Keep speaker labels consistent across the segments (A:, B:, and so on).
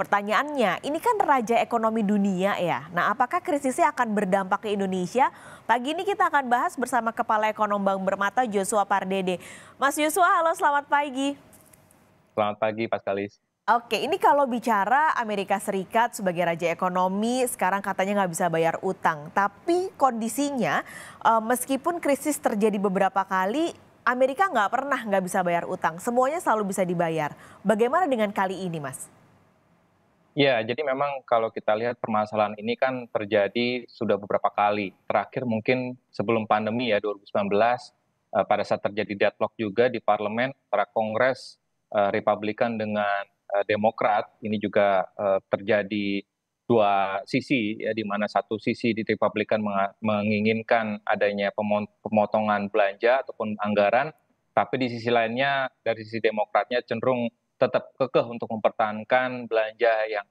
A: Pertanyaannya, ini kan raja ekonomi dunia ya. Nah, apakah krisisnya akan berdampak ke Indonesia? Pagi ini kita akan bahas bersama Kepala Ekonom Bank Bermata Joshua Pardede. Mas Joshua, halo selamat pagi.
B: Selamat pagi, Pak Kalis.
A: Oke, ini kalau bicara Amerika Serikat sebagai raja ekonomi, sekarang katanya nggak bisa bayar utang. Tapi kondisinya, eh, meskipun krisis terjadi beberapa kali, Amerika nggak pernah nggak bisa bayar utang. Semuanya selalu bisa dibayar. Bagaimana dengan kali ini, Mas?
B: Ya, jadi memang kalau kita lihat permasalahan ini kan terjadi sudah beberapa kali. Terakhir mungkin sebelum pandemi ya 2019 eh, pada saat terjadi deadlock juga di parlemen para Kongres eh, Republikan dengan eh, Demokrat ini juga eh, terjadi dua sisi ya di mana satu sisi di Republikan menginginkan adanya pemotongan belanja ataupun anggaran tapi di sisi lainnya dari sisi Demokratnya cenderung tetap kekeh untuk mempertahankan belanja yang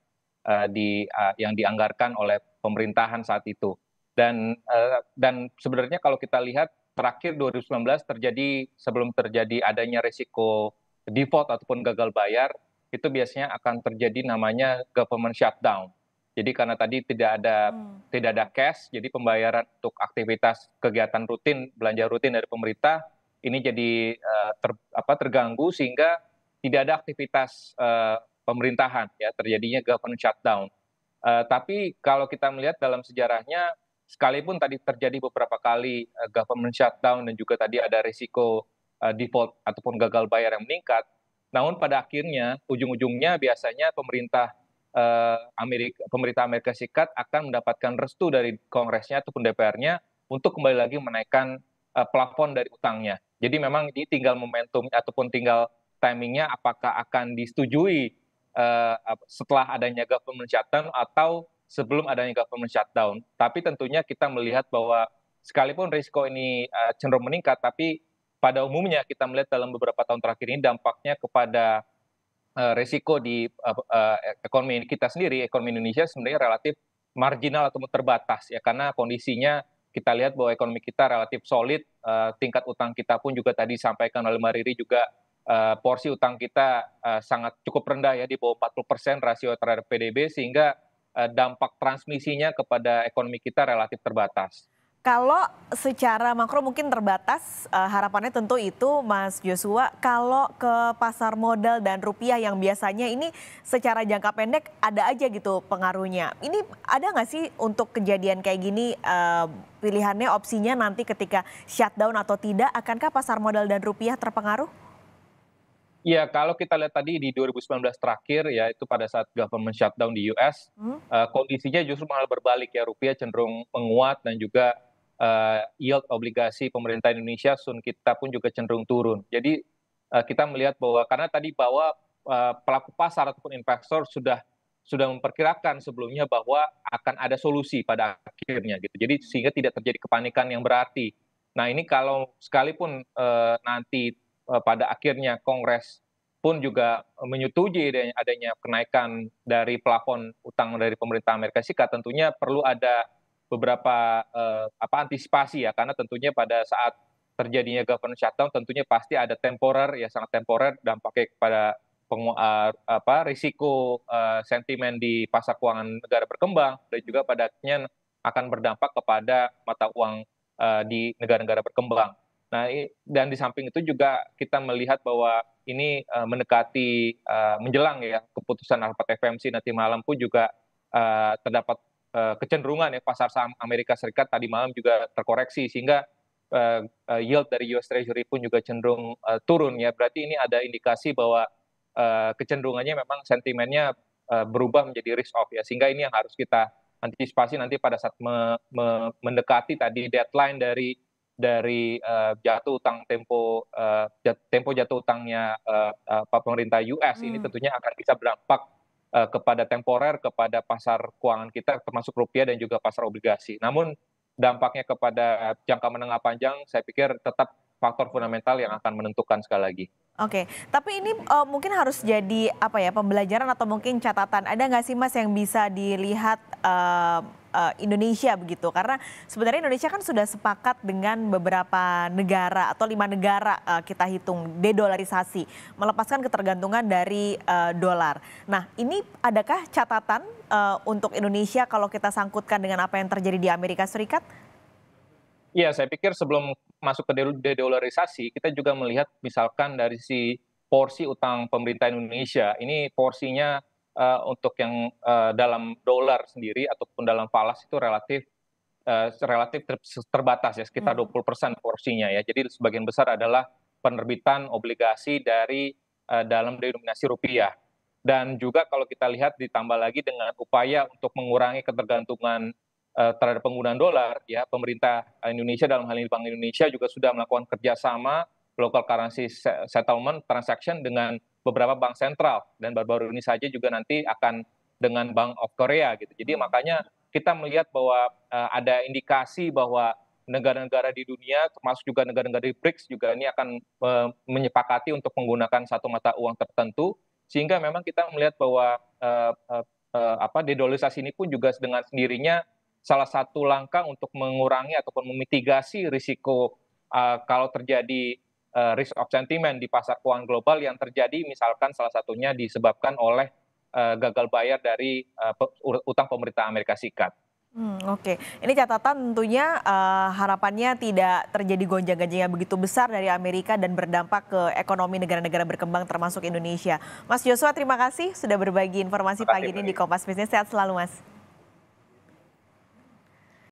B: uh, di uh, yang dianggarkan oleh pemerintahan saat itu. Dan uh, dan sebenarnya kalau kita lihat terakhir 2019 terjadi sebelum terjadi adanya resiko default ataupun gagal bayar itu biasanya akan terjadi namanya government shutdown. Jadi karena tadi tidak ada hmm. tidak ada cash, jadi pembayaran untuk aktivitas kegiatan rutin, belanja rutin dari pemerintah ini jadi uh, ter, apa terganggu sehingga tidak ada aktivitas uh, pemerintahan ya terjadinya government shutdown. Uh, tapi kalau kita melihat dalam sejarahnya sekalipun tadi terjadi beberapa kali uh, government shutdown dan juga tadi ada risiko uh, default ataupun gagal bayar yang meningkat, namun pada akhirnya ujung-ujungnya biasanya pemerintah uh, Amerika pemerintah Amerika Serikat akan mendapatkan restu dari kongresnya ataupun DPR-nya untuk kembali lagi menaikkan uh, plafon dari utangnya. Jadi memang ini tinggal momentum ataupun tinggal timingnya apakah akan disetujui uh, setelah adanya government shutdown atau sebelum adanya government shutdown. Tapi tentunya kita melihat bahwa sekalipun risiko ini uh, cenderung meningkat, tapi pada umumnya kita melihat dalam beberapa tahun terakhir ini dampaknya kepada uh, risiko di uh, uh, ekonomi kita sendiri, ekonomi Indonesia sebenarnya relatif marginal atau terbatas ya karena kondisinya kita lihat bahwa ekonomi kita relatif solid, tingkat utang kita pun juga tadi disampaikan oleh Mariri juga uh, porsi utang kita uh, sangat cukup rendah ya di bawah 40% rasio terhadap PDB sehingga uh, dampak transmisinya kepada ekonomi kita relatif terbatas.
A: Kalau secara makro mungkin terbatas uh, harapannya tentu itu Mas Joshua kalau ke pasar modal dan rupiah yang biasanya ini secara jangka pendek ada aja gitu pengaruhnya. Ini ada nggak sih untuk kejadian kayak gini uh, pilihannya opsinya nanti ketika shutdown atau tidak akankah pasar modal dan rupiah terpengaruh?
B: Ya kalau kita lihat tadi di 2019 terakhir ya itu pada saat government shutdown di US, hmm? uh, kondisinya justru malah berbalik ya rupiah cenderung menguat dan juga uh, yield obligasi pemerintah Indonesia sun kita pun juga cenderung turun. Jadi uh, kita melihat bahwa karena tadi bahwa uh, pelaku pasar ataupun investor sudah sudah memperkirakan sebelumnya bahwa akan ada solusi pada akhirnya gitu. Jadi sehingga tidak terjadi kepanikan yang berarti. Nah, ini kalau sekalipun uh, nanti Eh, pada akhirnya Kongres pun juga menyetujui adanya, kenaikan dari plafon utang dari pemerintah Amerika Serikat tentunya perlu ada beberapa eh, apa antisipasi ya karena tentunya pada saat terjadinya government shutdown tentunya pasti ada temporer ya sangat temporer dampaknya kepada eh, apa risiko uh, sentimen di pasar keuangan negara berkembang dan juga pada akhirnya akan berdampak kepada mata uang uh, di negara-negara berkembang. Nah, dan di samping itu juga kita melihat bahwa ini uh, mendekati uh, menjelang ya keputusan rapat FMC nanti malam pun juga uh, terdapat uh, kecenderungan ya pasar saham Amerika Serikat tadi malam juga terkoreksi sehingga uh, uh, yield dari US Treasury pun juga cenderung uh, turun ya. Berarti ini ada indikasi bahwa uh, kecenderungannya memang sentimennya uh, berubah menjadi risk off ya. Sehingga ini yang harus kita antisipasi nanti pada saat me, me, mendekati tadi deadline dari dari uh, jatuh utang tempo uh, jat, tempo jatuh utangnya uh, uh, pemerintah US hmm. ini tentunya akan bisa berdampak uh, kepada temporer kepada pasar keuangan kita termasuk rupiah dan juga pasar obligasi. Namun dampaknya kepada jangka menengah panjang saya pikir tetap faktor fundamental yang akan menentukan sekali lagi.
A: Oke, okay. tapi ini uh, mungkin harus jadi apa ya pembelajaran atau mungkin catatan. Ada nggak sih mas yang bisa dilihat uh, Eh, Indonesia begitu karena sebenarnya Indonesia kan sudah sepakat dengan beberapa negara atau lima negara eh, kita hitung dedolarisasi melepaskan ketergantungan dari eh, dolar. Nah ini adakah catatan untuk Indonesia kalau kita sangkutkan dengan apa yang terjadi di Amerika Serikat?
B: Ya saya pikir sebelum masuk ke dedolarisasi kita juga melihat misalkan dari si porsi utang pemerintah Indonesia ini porsinya Eh, untuk yang eh, dalam dolar sendiri ataupun dalam falas itu relatif eh, relatif ter terbatas ya sekitar 20% hmm. porsinya ya. Jadi sebagian besar adalah penerbitan obligasi dari dalam denominasi rupiah. Dan juga kalau kita lihat ditambah lagi dengan upaya untuk mengurangi ketergantungan uh, terhadap penggunaan dolar, ya pemerintah Indonesia dalam hal ini Bank Indonesia juga sudah melakukan kerjasama local currency settlement transaction dengan beberapa bank sentral dan baru-baru ini saja juga nanti akan dengan Bank of Korea gitu. Jadi hmm. makanya kita melihat bahwa uh, ada indikasi bahwa negara-negara di dunia termasuk juga negara-negara di BRICS juga ini akan uh, menyepakati untuk menggunakan satu mata uang tertentu sehingga memang kita melihat bahwa uh, uh, uh, apa dedolisasi ini pun juga dengan sendirinya salah satu langkah untuk mengurangi ataupun memitigasi risiko uh, kalau terjadi uh, risk of sentiment di pasar keuangan global yang terjadi misalkan salah satunya disebabkan oleh uh, gagal bayar dari uh, utang pemerintah Amerika Serikat.
A: Hmm, Oke, okay. ini catatan tentunya uh, harapannya tidak terjadi gonjang-ganjing yang begitu besar dari Amerika dan berdampak ke ekonomi negara-negara berkembang termasuk Indonesia. Mas Joshua, terima kasih sudah berbagi informasi kasih, pagi ini di Kompas Bisnis. Sehat selalu, Mas.